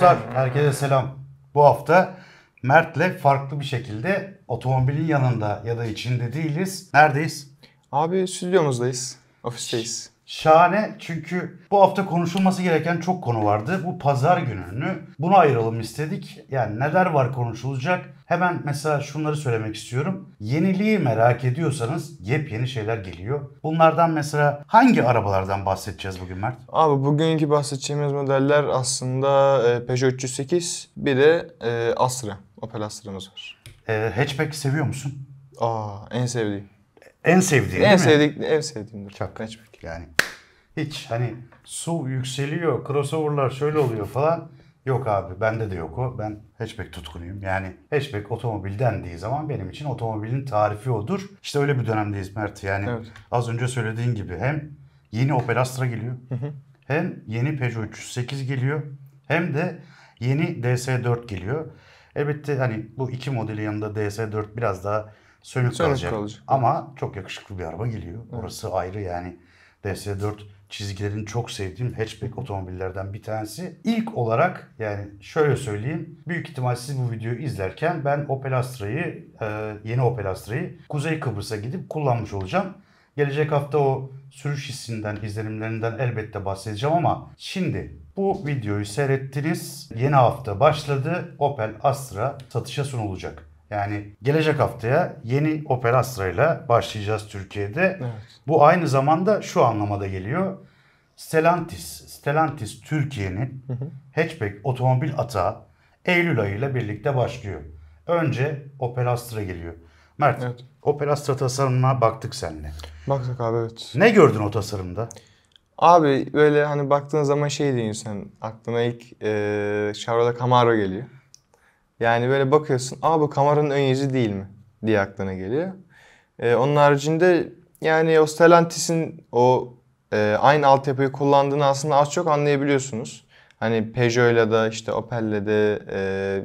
dostlar, herkese selam. Bu hafta Mert'le farklı bir şekilde otomobilin yanında ya da içinde değiliz. Neredeyiz? Abi stüdyomuzdayız, ofisteyiz. Şahane çünkü bu hafta konuşulması gereken çok konu vardı. Bu pazar gününü buna ayıralım istedik. Yani neler var konuşulacak? Hemen mesela şunları söylemek istiyorum. Yeniliği merak ediyorsanız yepyeni şeyler geliyor. Bunlardan mesela hangi arabalardan bahsedeceğiz bugün Mert? Abi bugünkü bahsedeceğimiz modeller aslında e, Peugeot 308 bir de e, Astra. Opel Astra'mız var. E, hatchback seviyor musun? Aa en sevdiğim. En sevdiğin en değil sevdik, mi? En sevdiğimdir. Çok. Hatchback. Yani hiç hani su yükseliyor, crossover'lar şöyle oluyor falan. Yok abi bende de yok o. Ben hatchback tutkunuyum. Yani hatchback otomobil dendiği zaman benim için otomobilin tarifi odur. İşte öyle bir dönemdeyiz Mert. Yani evet. az önce söylediğin gibi hem yeni Opel Astra geliyor. Hı hı. Hem yeni Peugeot 308 geliyor. Hem de yeni DS4 geliyor. Elbette hani bu iki modeli yanında DS4 biraz daha Sönük, Sönük kalacak. kalacak. Ama çok yakışıklı bir araba geliyor. Evet. Orası ayrı yani. DS4 çizgilerin çok sevdiğim hatchback otomobillerden bir tanesi. İlk olarak yani şöyle söyleyeyim. Büyük ihtimal siz bu videoyu izlerken ben Opel Astra'yı, e, yeni Opel Astra'yı Kuzey Kıbrıs'a gidip kullanmış olacağım. Gelecek hafta o sürüş hissinden, izlenimlerinden elbette bahsedeceğim ama şimdi bu videoyu seyrettiniz. Yeni hafta başladı. Opel Astra satışa sunulacak. Yani gelecek haftaya yeni Opera Astra'yla başlayacağız Türkiye'de. Evet. Bu aynı zamanda şu anlamada geliyor. Stellantis, Stellantis Türkiye'nin hatchback otomobil atağı Eylül ayıyla birlikte başlıyor. Önce Opera Astra geliyor. Mert, evet. Opera Astra tasarımına baktık seninle. Baktık abi evet. Ne gördün o tasarımda? Abi böyle hani baktığın zaman şey diyorsun sen aklına ilk e, Chevrolet Camaro geliyor. Yani böyle bakıyorsun, aa bu Camaro'nun ön yüzü değil mi diye aklına geliyor. Ee, onun haricinde yani o Stellantis'in o e, aynı altyapıyı kullandığını aslında az çok anlayabiliyorsunuz. Hani Peugeot'la da işte Opel'le de e,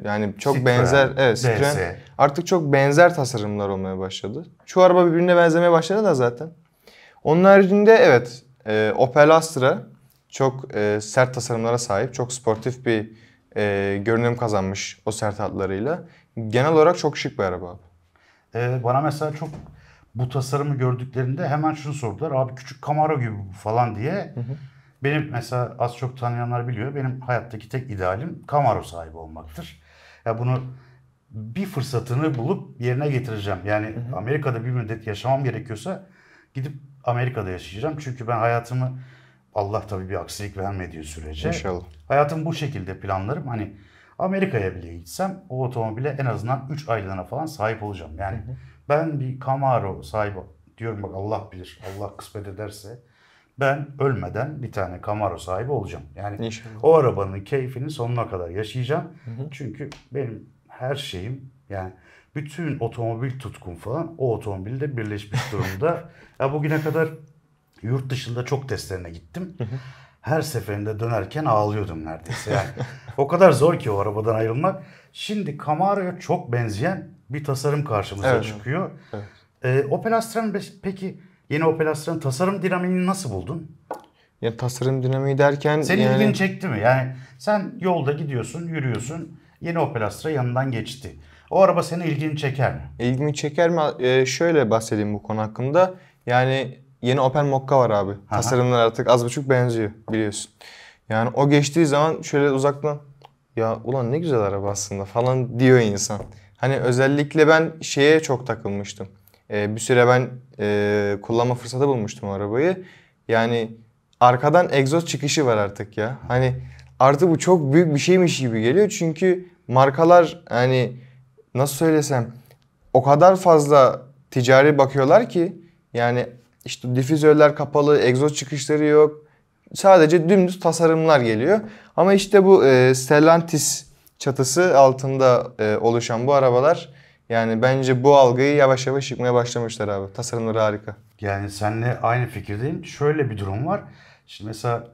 yani çok Citroen, benzer evet Citroen artık çok benzer tasarımlar olmaya başladı. Şu araba birbirine benzemeye başladı da zaten. Onun haricinde evet e, Opel Astra çok e, sert tasarımlara sahip, çok sportif bir e, görünüm kazanmış o sert hatlarıyla. Genel olarak çok şık bir araba abi. Ee, bana mesela çok bu tasarımı gördüklerinde hemen şunu sordular. Abi küçük Camaro gibi bu falan diye. Hı hı. Benim mesela az çok tanıyanlar biliyor. Benim hayattaki tek idealim Camaro sahibi olmaktır. Ya bunu bir fırsatını bulup yerine getireceğim. Yani hı hı. Amerika'da bir müddet yaşamam gerekiyorsa gidip Amerika'da yaşayacağım. Çünkü ben hayatımı Allah tabii bir aksilik vermediği sürece. İnşallah. Hayatım bu şekilde planlarım. Hani Amerika'ya bile gitsem o otomobile en azından 3 aylığına falan sahip olacağım. Yani hı hı. ben bir Camaro sahibi diyorum bak Allah bilir. Allah kısmet ederse ben ölmeden bir tane Camaro sahibi olacağım. Yani İnşallah. o arabanın keyfini sonuna kadar yaşayacağım. Hı hı. Çünkü benim her şeyim yani bütün otomobil tutkum falan o otomobilde birleşmiş durumda. ya bugüne kadar Yurt dışında çok testlerine gittim. Her seferinde dönerken ağlıyordum neredeyse. Yani o kadar zor ki o arabadan ayrılmak. Şimdi Camaro'ya çok benzeyen bir tasarım karşımıza evet. çıkıyor. Evet. Ee, Opel Astra'nın peki yeni Opel Astra'nın tasarım dinamini nasıl buldun? Ya tasarım dinamiği derken senin yani... ilgini çekti mi? Yani sen yolda gidiyorsun, yürüyorsun. Yeni Opel Astra yanından geçti. O araba senin ilgini çeker mi? İlgimi çeker mi? Ee, şöyle bahsedeyim bu konu hakkında. Yani Yeni Opel Mokka var abi. Aha. Tasarımlar artık az buçuk benziyor biliyorsun. Yani o geçtiği zaman şöyle uzaktan ya ulan ne güzel araba aslında falan diyor insan. Hani özellikle ben şeye çok takılmıştım. Ee, bir süre ben e, kullanma fırsatı bulmuştum arabayı. Yani arkadan egzoz çıkışı var artık ya. Hani artık bu çok büyük bir şeymiş gibi geliyor. Çünkü markalar hani nasıl söylesem o kadar fazla ticari bakıyorlar ki yani işte difüzörler kapalı, egzoz çıkışları yok. Sadece dümdüz tasarımlar geliyor. Ama işte bu e, Stellantis çatısı altında e, oluşan bu arabalar yani bence bu algıyı yavaş yavaş yıkmaya başlamışlar abi. Tasarımları harika. Yani seninle aynı fikirdeyim. Şöyle bir durum var. Şimdi mesela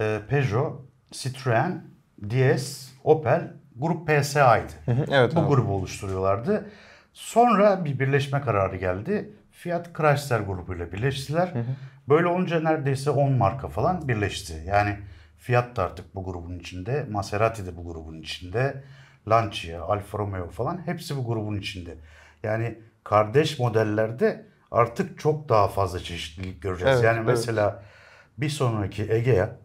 e, Peugeot, Citroen, DS, Opel grup PSA'ydı. evet, bu abi. grubu oluşturuyorlardı. Sonra bir birleşme kararı geldi. Fiat Chrysler grubuyla birleştiler. Hı hı. Böyle olunca neredeyse 10 marka falan birleşti. Yani Fiat da artık bu grubun içinde, Maserati de bu grubun içinde, Lancia, Alfa Romeo falan hepsi bu grubun içinde. Yani kardeş modellerde artık çok daha fazla çeşitlilik göreceğiz. Evet, yani evet. mesela bir sonraki Egea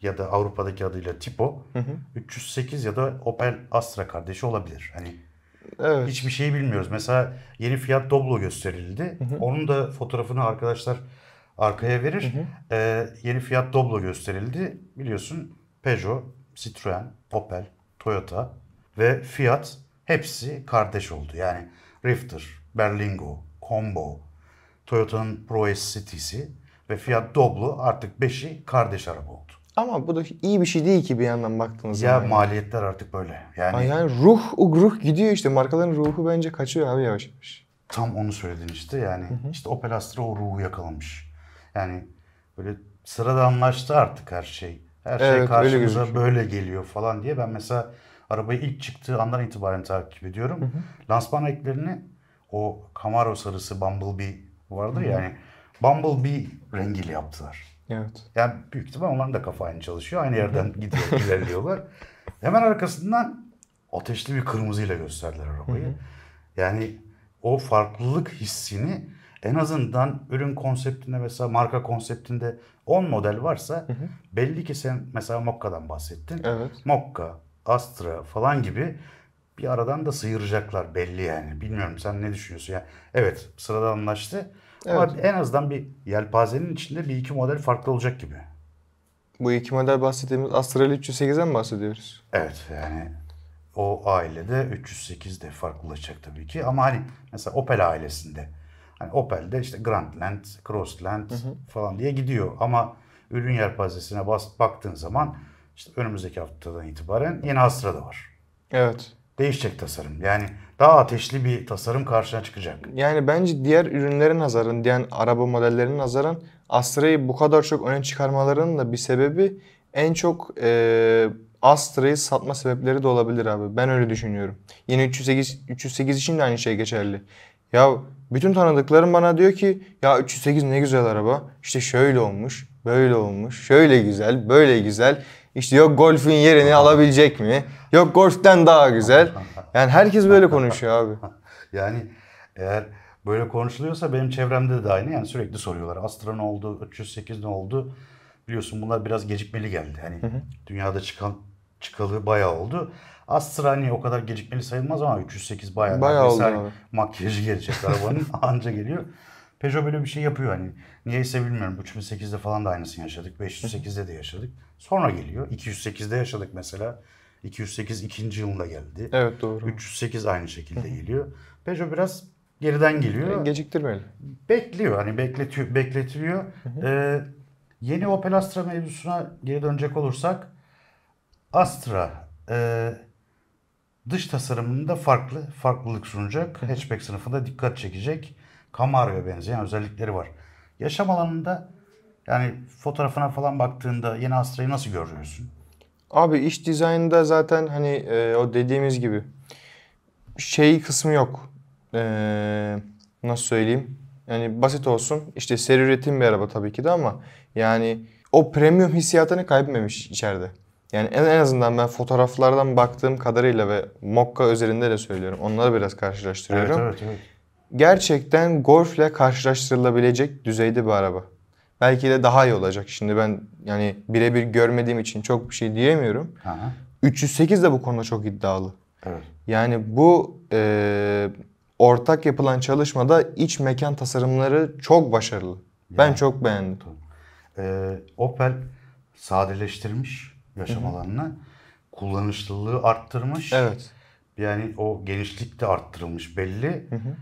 ya da Avrupa'daki adıyla Tipo hı hı. 308 ya da Opel Astra kardeşi olabilir. Hani Evet. Hiçbir şeyi bilmiyoruz. Mesela yeni Fiat Doblo gösterildi. Hı hı. Onun da fotoğrafını arkadaşlar arkaya verir. Hı hı. Ee, yeni Fiat Doblo gösterildi. Biliyorsun Peugeot, Citroen, Opel, Toyota ve Fiat hepsi kardeş oldu. Yani Rifter, Berlingo, Combo, Toyota'nın Pro S City'si ve Fiat Doblo artık beşi kardeş araba oldu. Ama bu da iyi bir şey değil ki bir yandan baktığınız ya zaman. Ya maliyetler artık böyle. Yani... Ay yani ruh, o ruh gidiyor işte. Markaların ruhu bence kaçıyor abi yavaş yavaş. Tam onu söyledin işte yani. Hı hı. işte Opel Astra o ruhu yakalamış. Yani böyle sıradanlaştı artık her şey. Her şey evet, şey karşımıza böyle geliyor falan diye. Ben mesela arabayı ilk çıktığı andan itibaren takip ediyorum. Hı hı. Lansman eklerini o Camaro sarısı Bumblebee vardır hı hı. yani. Bumblebee rengiyle yaptılar. Evet. Yani büyük ihtimal onlar da kafa aynı çalışıyor. Aynı yerden gidiyor, ilerliyorlar. Hemen arkasından ateşli bir kırmızıyla gösterdiler arabayı. yani o farklılık hissini en azından ürün konseptinde mesela marka konseptinde 10 model varsa belli ki sen mesela Mokka'dan bahsettin. Evet. Mokka, Astra falan gibi bir aradan da sıyıracaklar belli yani. Bilmiyorum sen ne düşünüyorsun? Yani evet sıradanlaştı Evet. Ama en azından bir yelpazenin içinde bir iki model farklı olacak gibi. Bu iki model bahsettiğimiz Astral 308'den mi bahsediyoruz? Evet yani o ailede 308 de farklılaşacak tabii ki. Ama hani mesela Opel ailesinde hani Opel'de işte Grandland, Crossland hı hı. falan diye gidiyor. Ama ürün yelpazesine bas, baktığın zaman işte önümüzdeki haftadan itibaren yeni Astra da var. Evet. Değişecek tasarım. Yani daha ateşli bir tasarım karşına çıkacak. Yani bence diğer ürünlerin nazaran, diğer araba modellerinin nazaran Astra'yı bu kadar çok öne çıkarmalarının da bir sebebi en çok e, Astra'yı satma sebepleri de olabilir abi. Ben öyle düşünüyorum. Yine 308, 308 için de aynı şey geçerli. Ya bütün tanıdıklarım bana diyor ki ya 308 ne güzel araba. İşte şöyle olmuş, böyle olmuş, şöyle güzel, böyle güzel. İşte yok golfün yerini alabilecek mi? Yok golften daha güzel. Yani herkes böyle konuşuyor abi. yani eğer böyle konuşuluyorsa benim çevremde de aynı. Yani sürekli soruyorlar. Astra ne oldu? 308 ne oldu? Biliyorsun bunlar biraz gecikmeli geldi. Hani hı hı. dünyada çıkan çıkalı bayağı oldu. Astra hani o kadar gecikmeli sayılmaz ama 308 bayağı. Bayağı oldu abi. Makyajı gelecek arabanın anca geliyor. Peugeot böyle bir şey yapıyor hani. Niyeyse bilmiyorum. 3008'de falan da aynısını yaşadık. 508'de de yaşadık. Sonra geliyor. 208'de yaşadık mesela. 208 ikinci yılında geldi. Evet doğru. 308 aynı şekilde geliyor. Peugeot biraz geriden geliyor. Geciktirmeli. Bekliyor hani bekletiyor, bekletiliyor. ee, yeni Opel Astra mevzusuna geri dönecek olursak Astra e, dış tasarımında farklı, farklılık sunacak. Hatchback sınıfında dikkat çekecek. Camaro benzeyen özellikleri var. Yaşam alanında yani fotoğrafına falan baktığında yeni Astra'yı nasıl görüyorsun? Abi iş dizaynında zaten hani e, o dediğimiz gibi şey kısmı yok. E, nasıl söyleyeyim? Yani basit olsun. İşte seri üretim bir araba tabii ki de ama yani o premium hissiyatını kaybetmemiş içeride. Yani en, en azından ben fotoğraflardan baktığım kadarıyla ve Mokka üzerinde de söylüyorum. Onları biraz karşılaştırıyorum. Evet, evet, evet gerçekten Golf'le karşılaştırılabilecek düzeyde bir araba. Belki de daha iyi olacak. Şimdi ben yani birebir görmediğim için çok bir şey diyemiyorum. Aha. 308 de bu konuda çok iddialı. Evet. Yani bu e, ortak yapılan çalışmada iç mekan tasarımları çok başarılı. Yani, ben çok beğendim. Tamam. E, Opel sadeleştirmiş yaşam hı alanını. Kullanışlılığı arttırmış. Evet. Yani o genişlik de arttırılmış belli. Hı hı.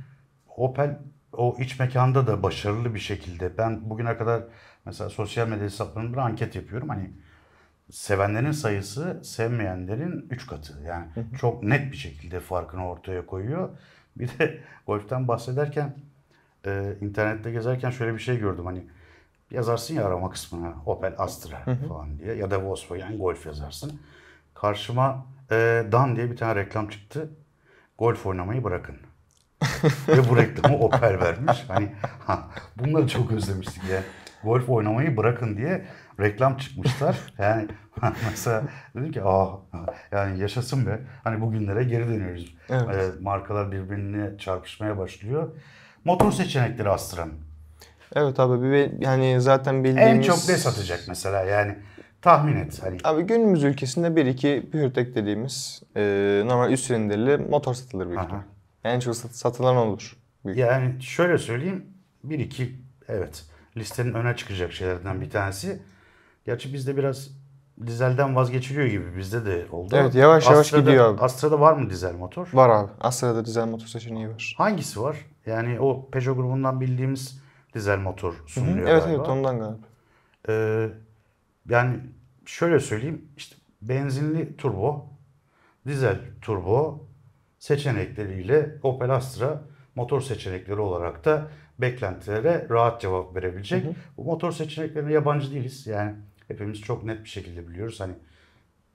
Opel o iç mekanda da başarılı bir şekilde ben bugüne kadar mesela sosyal medya hesaplarımda anket yapıyorum. Hani sevenlerin sayısı sevmeyenlerin 3 katı. Yani çok net bir şekilde farkını ortaya koyuyor. Bir de golften bahsederken e, internette gezerken şöyle bir şey gördüm hani yazarsın ya arama kısmına Opel Astra falan diye ya da Volkswagen Golf yazarsın. Karşıma e, Dan diye bir tane reklam çıktı. Golf oynamayı bırakın. Ve bu reklamı Opel vermiş. Hani ha, bunları çok özlemiştik ya. Golf oynamayı bırakın diye reklam çıkmışlar. Yani mesela dedim ki ah yani yaşasın be. Hani bugünlere geri dönüyoruz. Evet. Ee, markalar birbirine çarpışmaya başlıyor. Motor seçenekleri Astra'nın. Evet abi bir yani zaten bildiğimiz... En çok ne satacak mesela yani tahmin et. Hani. Abi günümüz ülkesinde 1-2 Pürtek dediğimiz e, normal üst silindirli motor satılır büyük ihtimalle. En çok satılan olur. Yani şöyle söyleyeyim. bir iki evet listenin öne çıkacak şeylerden bir tanesi. Gerçi bizde biraz dizelden vazgeçiliyor gibi bizde de oldu. Evet yavaş yavaş gidiyor abi. Astra'da var mı dizel motor? Var abi. Astra'da dizel motor seçeneği var. Hangisi var? Yani o Peugeot grubundan bildiğimiz dizel motor sunuluyor Hı-hı. Evet galiba. evet ondan galiba. Ee, yani şöyle söyleyeyim işte benzinli turbo, dizel turbo, seçenekleriyle Opel Astra motor seçenekleri olarak da beklentilere rahat cevap verebilecek. Hı hı. Bu motor seçeneklerine yabancı değiliz. Yani hepimiz çok net bir şekilde biliyoruz. Hani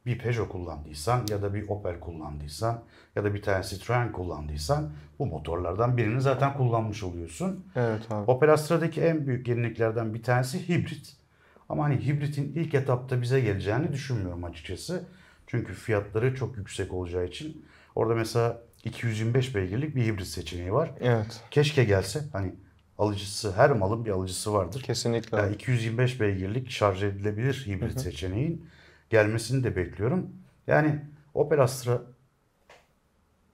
bir Peugeot kullandıysan ya da bir Opel kullandıysan ya da bir tane Citroen kullandıysan bu motorlardan birini zaten kullanmış oluyorsun. Evet abi. Opel Astra'daki en büyük yeniliklerden bir tanesi hibrit. Ama hani hibritin ilk etapta bize geleceğini düşünmüyorum açıkçası. Çünkü fiyatları çok yüksek olacağı için Orada mesela 225 beygirlik bir hibrit seçeneği var. Evet. Keşke gelse hani alıcısı her malın bir alıcısı vardır. Kesinlikle. Yani 225 beygirlik şarj edilebilir hibrit seçeneğin gelmesini de bekliyorum. Yani Opel Astra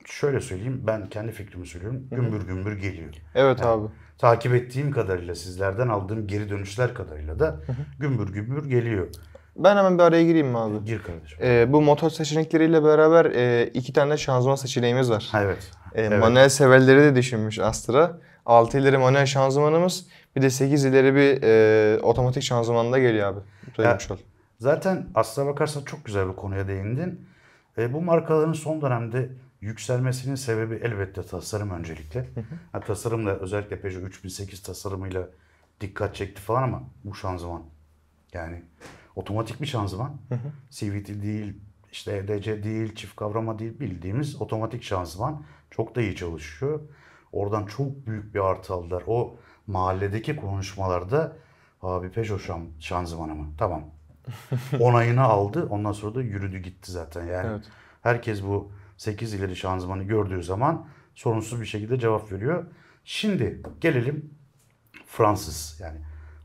şöyle söyleyeyim ben kendi fikrimi söylüyorum. Gümbür gümbür geliyor. Evet yani, abi. Takip ettiğim kadarıyla sizlerden aldığım geri dönüşler kadarıyla da gümbür gümbür geliyor. Ben hemen bir araya gireyim mi abi? Gir kardeşim. Ee, bu motor seçenekleriyle beraber e, iki tane de şanzıman seçeneğimiz var. Evet. E, evet. Manuel severleri de düşünmüş Astra. 6 ileri manuel şanzımanımız bir de 8 ileri bir e, otomatik şanzıman da geliyor abi. Ya, ol. Zaten aslına bakarsan çok güzel bir konuya değindin. E, bu markaların son dönemde yükselmesinin sebebi elbette tasarım öncelikle. Hı hı. Ha, özellikle Peugeot 3008 tasarımıyla dikkat çekti falan ama bu şanzıman yani otomatik bir şanzıman. Hı hı. CVT değil, işte EDC değil, çift kavrama değil bildiğimiz otomatik şanzıman çok da iyi çalışıyor. Oradan çok büyük bir artı aldılar. O mahalledeki konuşmalarda abi Peugeot şan, şanzımanı mı? Tamam. Onayını aldı. Ondan sonra da yürüdü gitti zaten. Yani evet. herkes bu 8 ileri şanzımanı gördüğü zaman sorunsuz bir şekilde cevap veriyor. Şimdi gelelim Fransız yani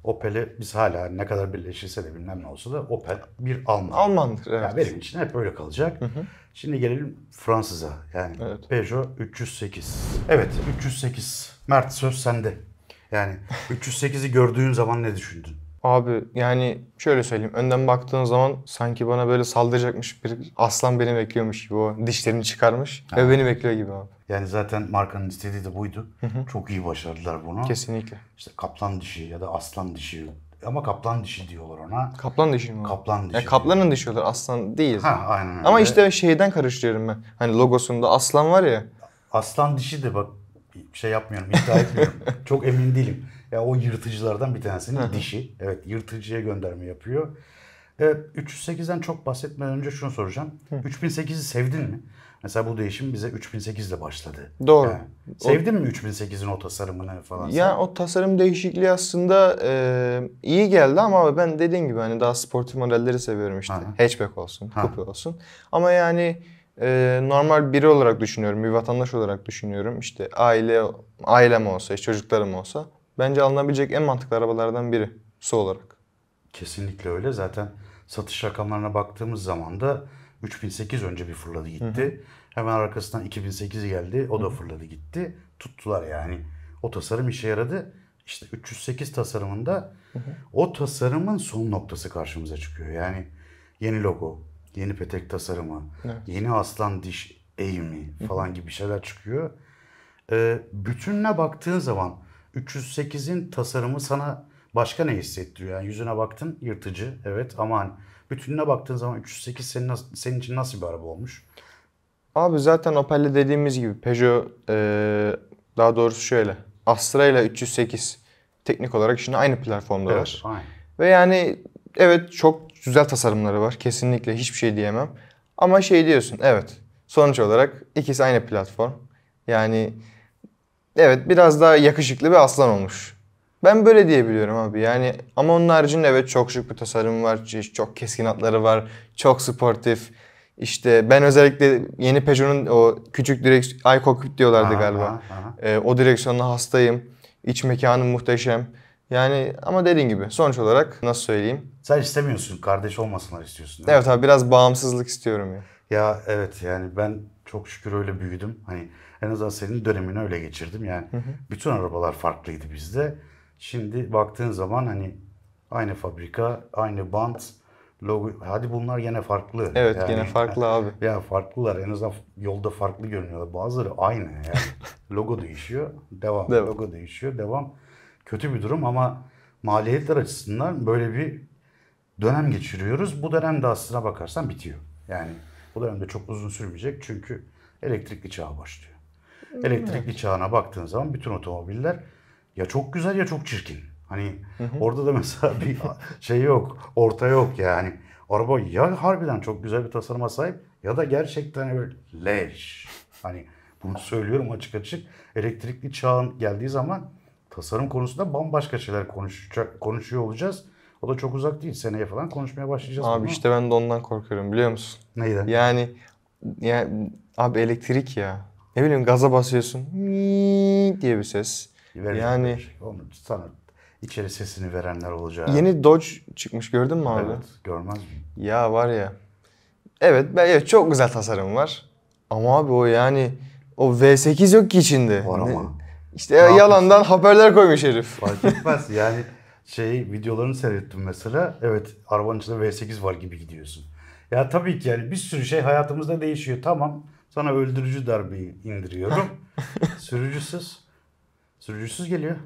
Opel'i biz hala ne kadar birleşirse de bilmem ne olsa da Opel bir Alman. Almandır evet. Yani benim için hep böyle kalacak. Hı hı. Şimdi gelelim Fransız'a. Yani evet. Peugeot 308. Evet 308. Mert söz sende. Yani 308'i gördüğün zaman ne düşündün? Abi yani şöyle söyleyeyim. Önden baktığın zaman sanki bana böyle saldıracakmış bir aslan beni bekliyormuş gibi o dişlerini çıkarmış ha. ve beni bekliyor gibi abi. Yani zaten markanın istediği de buydu. Hı hı. Çok iyi başardılar bunu. Kesinlikle. İşte kaplan dişi ya da aslan dişi ama kaplan dişi diyorlar ona. Kaplan dişi mi? Kaplan e, dişi. Ya kaplanın dişi olur aslan değil. Ha aynen öyle. Ama işte şeyden karıştırıyorum ben. Hani logosunda aslan var ya. Aslan dişi de bak şey yapmıyorum iddia etmiyorum. Çok emin değilim. Ya o yırtıcılardan bir tanesinin dişi. Evet yırtıcıya gönderme yapıyor. Evet, 308'den çok bahsetmeden önce şunu soracağım. 3008'i sevdin mi? Mesela bu değişim bize 3008 ile başladı. Doğru. Yani, sevdin o... mi 3008'in o tasarımını falan? Ya sen? o tasarım değişikliği aslında e, iyi geldi ama ben dediğim gibi hani daha sportif modelleri seviyorum işte. Aha. Hatchback olsun, ha. coupe olsun. Ama yani e, normal biri olarak düşünüyorum, bir vatandaş olarak düşünüyorum. İşte aile ailem olsa, çocuklarım olsa bence alınabilecek en mantıklı arabalardan biri su olarak. Kesinlikle öyle. Zaten satış rakamlarına baktığımız zaman da 3008 önce bir fırladı gitti. Hı hı. Hemen arkasından 2008 geldi. O da hı fırladı gitti. Tuttular yani. O tasarım işe yaradı. İşte 308 tasarımında hı hı. o tasarımın son noktası karşımıza çıkıyor. Yani yeni logo, yeni petek tasarımı, evet. yeni aslan diş eğimi falan gibi şeyler çıkıyor. Ee, bütününe baktığın zaman 308'in tasarımı sana başka ne hissettiriyor? Yani yüzüne baktın yırtıcı evet ama hani bütününe baktığın zaman 308 senin, senin için nasıl bir araba olmuş? Abi zaten Opel'le dediğimiz gibi Peugeot e, daha doğrusu şöyle Astra ile 308 teknik olarak şimdi aynı platformdalar. Evet, aynı. Ve yani evet çok güzel tasarımları var kesinlikle hiçbir şey diyemem. Ama şey diyorsun evet sonuç olarak ikisi aynı platform. Yani evet biraz daha yakışıklı bir aslan olmuş. Ben böyle diyebiliyorum abi yani ama onun haricinde evet çok şık bir tasarım var, çok keskin hatları var, çok sportif. İşte ben özellikle yeni Peugeot'un o küçük direksiyon, iCockpit diyorlardı aha, galiba. Aha, aha. Ee, o direksiyonla hastayım. İç mekanı muhteşem. Yani ama dediğin gibi sonuç olarak nasıl söyleyeyim? Sen istemiyorsun, kardeş olmasınlar istiyorsun. Evet abi biraz bağımsızlık istiyorum ya. Ya evet yani ben çok şükür öyle büyüdüm. Hani en azından senin dönemini öyle geçirdim. Yani hı hı. bütün arabalar farklıydı bizde. Şimdi baktığın zaman hani aynı fabrika, aynı bant, logo. Hadi bunlar yine farklı. Evet yani, gene farklı abi. Ya farklılar. En azından yolda farklı görünüyorlar. Bazıları aynı yani. logo değişiyor. Devam. devam. Logo değişiyor. Devam. Kötü bir durum ama maliyetler açısından böyle bir dönem geçiriyoruz. Bu dönem de aslına bakarsan bitiyor. Yani bu dönemde çok uzun sürmeyecek çünkü elektrikli çağ başlıyor. Elektrikli çağına baktığın zaman bütün otomobiller ya çok güzel ya çok çirkin. Hani hı hı. orada da mesela bir şey yok, orta yok yani. Araba ya harbiden çok güzel bir tasarıma sahip ya da gerçekten böyle leş. Hani bunu söylüyorum açık açık. Elektrikli çağın geldiği zaman tasarım konusunda bambaşka şeyler konuşacak, konuşuyor olacağız. O da çok uzak değil. Seneye falan konuşmaya başlayacağız. Abi bunu. işte ben de ondan korkuyorum biliyor musun? Neyden? Yani, yani abi elektrik ya. Ne bileyim gaza basıyorsun diye bir ses. Verir yani verir. Şey. onu sana içeri sesini verenler olacak. Yeni Dodge çıkmış gördün mü abi? Evet, görmez miyim? Ya var ya. Evet, ben, evet çok güzel tasarım var. Ama abi o yani o V8 yok ki içinde. Var ama. Ne? İşte ne yalandan yapıyorsun? haberler koymuş herif. Fark etmez yani şey videolarını seyrettim mesela. Evet arabanın içinde V8 var gibi gidiyorsun. Ya tabii ki yani bir sürü şey hayatımızda değişiyor. Tamam sana öldürücü darbe indiriyorum. sürücüsüz. Sürücüsüz geliyor.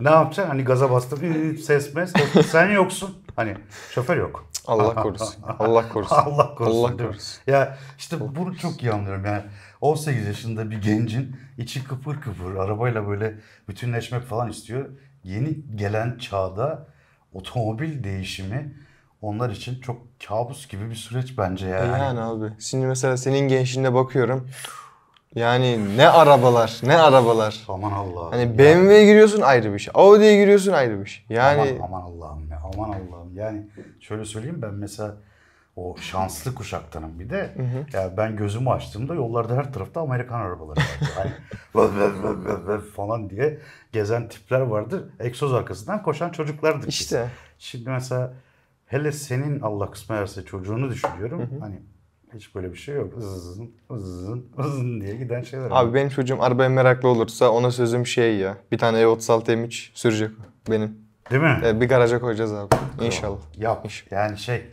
E ne yapacaksın? Hani gaza bastım. Iı, ıı, ses mes. Sen yoksun. Hani şoför yok. Allah korusun. Allah korusun. Allah korusun. Allah korusun. Ya işte Allah bunu çok iyi anlıyorum. Yani 18 yaşında bir gencin içi kıpır kıpır arabayla böyle bütünleşmek falan istiyor yeni gelen çağda otomobil değişimi onlar için çok kabus gibi bir süreç bence yani. Yani abi. Şimdi mesela senin gençliğine bakıyorum. Yani ne arabalar, ne arabalar. Aman Allah'ım. Hani BMW'ye giriyorsun ayrı bir şey. Audi'ye giriyorsun ayrı bir şey. Yani aman, aman Allah'ım ya. Aman Allah'ım. Yani şöyle söyleyeyim ben mesela o şanslı kuşaktanım bir de. Hı hı. Yani ben gözümü açtığımda yollarda her tarafta Amerikan arabaları vardı. Hani falan diye gezen tipler vardı. Eksoz arkasından koşan çocuklardı. İşte. Biz. Şimdi mesela hele senin Allah kısmet verse çocuğunu düşünüyorum. Hı hı. Hani hiç böyle bir şey yok. Zızın, zızın, zızın diye giden şeyler. Abi benim çocuğum arabaya meraklı olursa ona sözüm şey ya. Bir tane E36 M3 sürecek benim. Değil mi? Ee, bir garaja koyacağız abi. İnşallah. Yap. İnşallah. Yani şey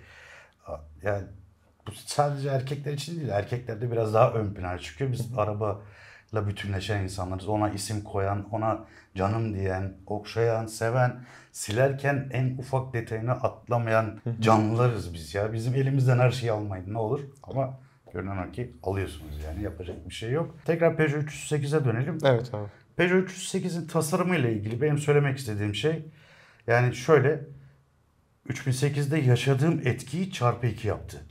yani bu sadece erkekler için değil. Erkekler de biraz daha ön plana çıkıyor. Biz araba la bütünleşen insanlarız. Ona isim koyan, ona canım diyen, okşayan, seven, silerken en ufak detayını atlamayan canlılarız biz ya. Bizim elimizden her şeyi almayın ne olur. Ama görünen o ki alıyorsunuz yani yapacak bir şey yok. Tekrar Peugeot 308'e dönelim. Evet abi. Peugeot 308'in tasarımıyla ilgili benim söylemek istediğim şey yani şöyle 3008'de yaşadığım etkiyi çarpı 2 yaptı.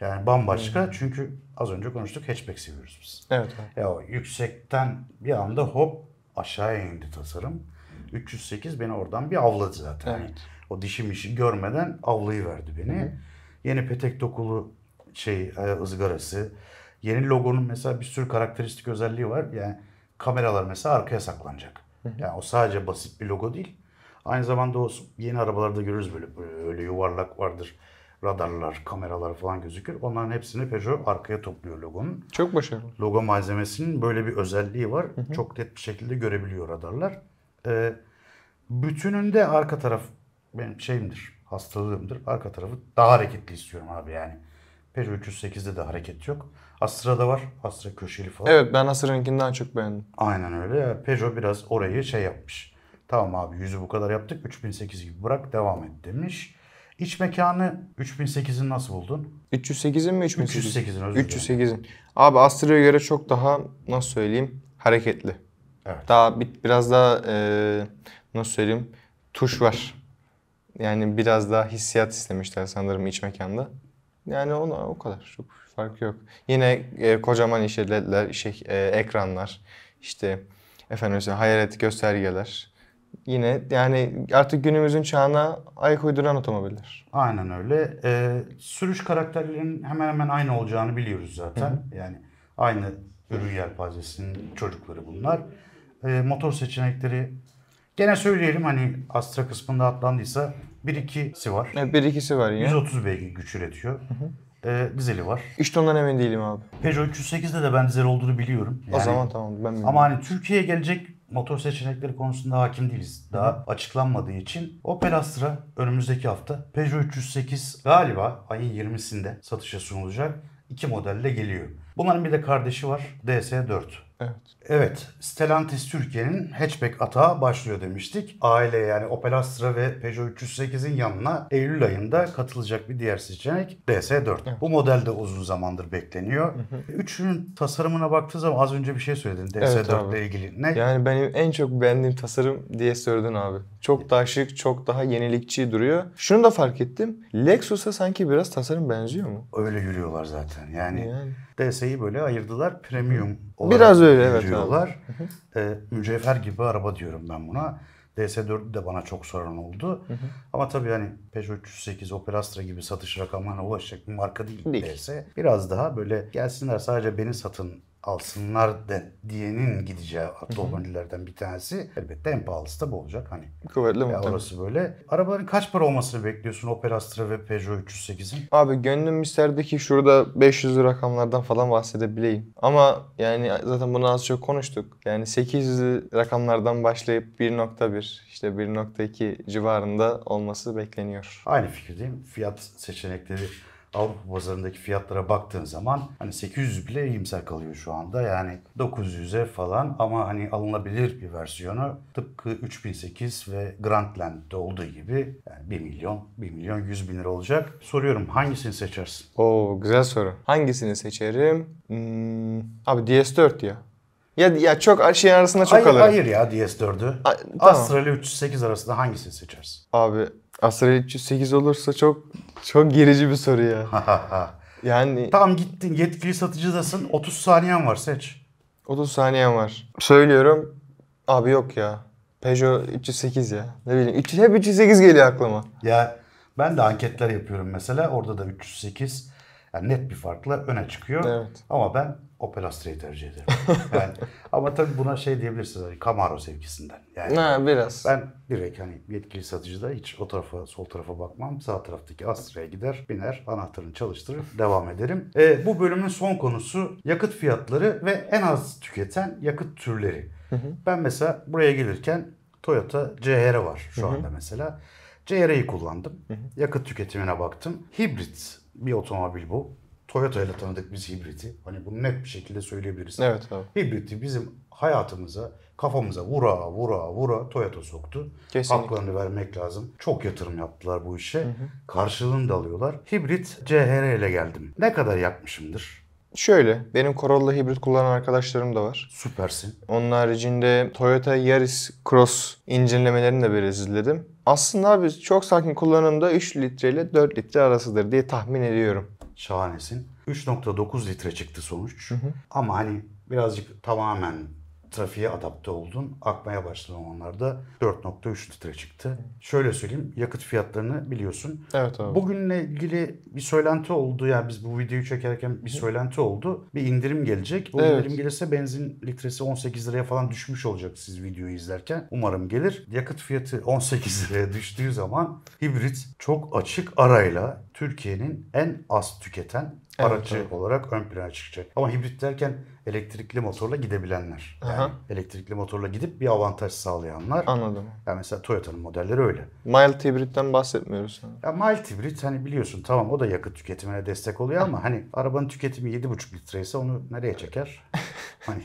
Yani bambaşka hmm. çünkü az önce konuştuk hatchback seviyoruz biz. Evet. Ya o yüksekten bir anda hop aşağıya indi tasarım. 308 beni oradan bir avladı zaten. Hani evet. o dişim işi görmeden avlayı verdi beni. Hı. Yeni petek dokulu şey e, ızgarası. Yeni logonun mesela bir sürü karakteristik özelliği var. Yani kameralar mesela arkaya saklanacak. Hı. Yani o sadece basit bir logo değil Aynı zamanda o yeni arabalarda görürüz böyle, böyle yuvarlak vardır. Radarlar, kameralar falan gözükür. Onların hepsini Peugeot arkaya topluyor logonun. Çok başarılı. Logo malzemesinin böyle bir özelliği var. Hı hı. Çok net bir şekilde görebiliyor radarlar. Ee, bütününde arka taraf benim şeyimdir, hastalığımdır. Arka tarafı daha hareketli istiyorum abi yani. Peugeot 308'de de hareket yok. da var. Astra köşeli falan. Evet ben Astra'nınkinden çok beğendim. Aynen öyle. Peugeot biraz orayı şey yapmış. Tamam abi yüzü bu kadar yaptık 3008 gibi bırak devam et demiş. İç mekanı 3008'in nasıl buldun? 308'in mi 3008'in? 308'in 308'in. Abi Astra'ya göre çok daha nasıl söyleyeyim hareketli. Evet. Daha biraz daha e, nasıl söyleyeyim tuş var. Yani biraz daha hissiyat istemişler sanırım iç mekanda. Yani ona o kadar çok fark yok. Yine e, kocaman işte şey, e, ekranlar, işte efendim mesela hayalet göstergeler, yine yani artık günümüzün çağına ayak uyduran otomobiller. Aynen öyle. Ee, sürüş karakterlerinin hemen hemen aynı olacağını biliyoruz zaten. Hı-hı. Yani aynı ürün yelpazesinin çocukları bunlar. Ee, motor seçenekleri gene söyleyelim hani Astra kısmında atlandıysa 1-2'si var. Evet 1-2'si var yine. 130 beygir güç üretiyor. Hı-hı e, ee, dizeli var. İşte ondan emin değilim abi. Peugeot 308'de de ben dizel olduğunu biliyorum. Yani, o zaman tamam ben biliyorum. Ama hani Türkiye'ye gelecek motor seçenekleri konusunda hakim değiliz. Daha Hı. açıklanmadığı için Opel Astra önümüzdeki hafta Peugeot 308 galiba ayın 20'sinde satışa sunulacak. iki modelle geliyor. Bunların bir de kardeşi var DS4. Evet. Evet, Stellantis Türkiye'nin hatchback atağı başlıyor demiştik. Aile yani Opel Astra ve Peugeot 308'in yanına Eylül ayında katılacak bir diğer seçenek DS4. Evet. Bu model de uzun zamandır bekleniyor. Hı hı. Üçünün tasarımına baktığı zaman az önce bir şey söyledin DS4 evet, ile ilgili. Ne? Yani benim en çok beğendiğim tasarım DS4'ün abi. Çok daha şık, çok daha yenilikçi duruyor. Şunu da fark ettim. Lexus'a sanki biraz tasarım benziyor mu? Öyle yürüyorlar zaten. Yani, yani. DS'yi böyle ayırdılar premium olarak. Biraz öyle evet. Yürüyorlar. Ee, mücevher gibi araba diyorum ben buna. DS4'ü de bana çok soran oldu. Hı hı. Ama tabii hani Peugeot 308, Opel Astra gibi satış rakamlarına ulaşacak bir marka değil, değil. DS. Biraz daha böyle gelsinler sadece beni satın alsınlar de, diyenin gideceği otomobillerden bir tanesi elbette en pahalısı da bu olacak hani. Kuvvetli ya Orası böyle. Arabaların kaç para olmasını bekliyorsun Opel Astra ve Peugeot 308'in? Abi gönlüm isterdi ki şurada 500 rakamlardan falan bahsedebileyim. Ama yani zaten bunu az çok konuştuk. Yani 800 rakamlardan başlayıp 1.1 işte 1.2 civarında olması bekleniyor. Aynı fikirdeyim. Fiyat seçenekleri Avrupa pazarındaki fiyatlara baktığın zaman hani 800 bile iyimser kalıyor şu anda. Yani 900'e falan ama hani alınabilir bir versiyonu tıpkı 3008 ve Grandland'de olduğu gibi yani 1 milyon, 1 milyon 100 bin lira olacak. Soruyorum hangisini seçersin? Oo güzel soru. Hangisini seçerim? Hmm, abi DS4 ya. Ya, ya çok şey arasında çok hayır, alırım. Hayır ya DS4'ü. A, tamam. Astral 308 arasında hangisini seçersin? Abi Astral 308 olursa çok çok gerici bir soru ya. yani Tam gittin yetkili satıcıdasın 30 saniyen var seç. 30 saniyen var. Söylüyorum abi yok ya. Peugeot 308 ya. Ne bileyim üç, hep 308 geliyor aklıma. Ya ben de anketler yapıyorum mesela orada da 308 yani net bir farkla öne çıkıyor. Evet. Ama ben Opel Astra'yı tercih ederim. yani, ama tabii buna şey diyebilirsiniz hani Camaro sevgisinden. Yani ha, biraz. Ben direkt hani yetkili satıcıda hiç o tarafa sol tarafa bakmam. Sağ taraftaki Astra'ya gider, biner, anahtarını çalıştırır, devam ederim. Ee, bu bölümün son konusu yakıt fiyatları ve en az tüketen yakıt türleri. Ben mesela buraya gelirken Toyota CHR var şu anda mesela. CHR'yi kullandım. Yakıt tüketimine baktım. Hibrit bir otomobil bu. Toyota ile tanıdık biz hibriti. Hani bunu net bir şekilde söyleyebiliriz. Evet abi. Hibriti bizim hayatımıza, kafamıza vura vura vura Toyota soktu. Kesinlikle. Haklarını vermek lazım. Çok yatırım yaptılar bu işe. Hı hı. Karşılığını da alıyorlar. Hibrit CHR ile geldim. Ne kadar yakmışımdır? Şöyle, benim Corolla hibrit kullanan arkadaşlarım da var. Süpersin. Onun haricinde Toyota Yaris Cross incelemelerini de biraz izledim. Aslında abi çok sakin kullanımda 3 litre ile 4 litre arasıdır diye tahmin ediyorum şahanesin. 3.9 litre çıktı sonuç. Hı hı. Ama hani birazcık tamamen trafiğe adapte oldun. Akmaya başladın onlarda 4.3 litre çıktı. Şöyle söyleyeyim yakıt fiyatlarını biliyorsun. Evet abi. Bugünle ilgili bir söylenti oldu. Yani biz bu videoyu çekerken bir söylenti oldu. Bir indirim gelecek. O evet. indirim gelirse benzin litresi 18 liraya falan düşmüş olacak siz videoyu izlerken. Umarım gelir. Yakıt fiyatı 18 liraya düştüğü zaman hibrit çok açık arayla Türkiye'nin en az tüketen araç evet, olarak ön plana çıkacak. Ama hibrit derken elektrikli motorla gidebilenler. Yani elektrikli motorla gidip bir avantaj sağlayanlar. Anladım. Yani mesela Toyota'nın modelleri öyle. Mild hibritten bahsetmiyoruz. Ya mild hibrit hani biliyorsun tamam o da yakıt tüketimine destek oluyor ama hani arabanın tüketimi 7,5 litre ise onu nereye çeker? hani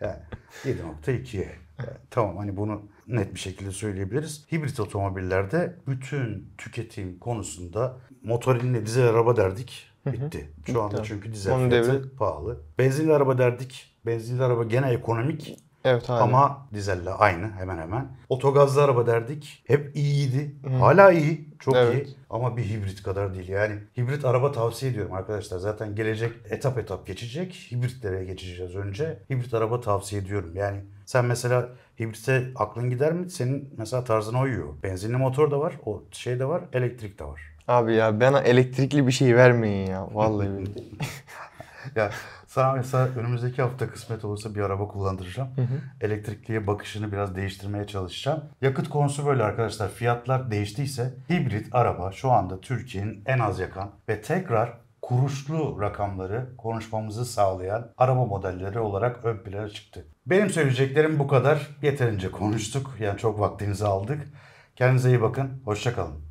yani 7.2'ye. Yani, tamam hani bunu net bir şekilde söyleyebiliriz. Hibrit otomobillerde bütün tüketim konusunda motorinle dizel araba derdik Bitti. Şu anda çünkü dizel Onun fiyatı devri. pahalı. Benzinli araba derdik. Benzinli araba gene ekonomik. Evet aynı. Ama dizelle aynı hemen hemen. Otogazlı araba derdik. Hep iyiydi. Hı. Hala iyi. Çok evet. iyi. Ama bir hibrit kadar değil. Yani hibrit araba tavsiye ediyorum arkadaşlar. Zaten gelecek etap etap geçecek. Hibritlere geçeceğiz önce. Hibrit araba tavsiye ediyorum. Yani sen mesela hibrite aklın gider mi? Senin mesela tarzına uyuyor. Benzinli motor da var. O şey de var. Elektrik de var. Abi ya ben elektrikli bir şey vermeyin ya. Vallahi billahi. ya sana mesela önümüzdeki hafta kısmet olursa bir araba kullandıracağım. Hı hı. Elektrikliye bakışını biraz değiştirmeye çalışacağım. Yakıt konusu böyle arkadaşlar. Fiyatlar değiştiyse hibrit araba şu anda Türkiye'nin en az yakan ve tekrar kuruşlu rakamları konuşmamızı sağlayan araba modelleri olarak ön plana çıktı. Benim söyleyeceklerim bu kadar. Yeterince konuştuk. Yani çok vaktinizi aldık. Kendinize iyi bakın. Hoşçakalın.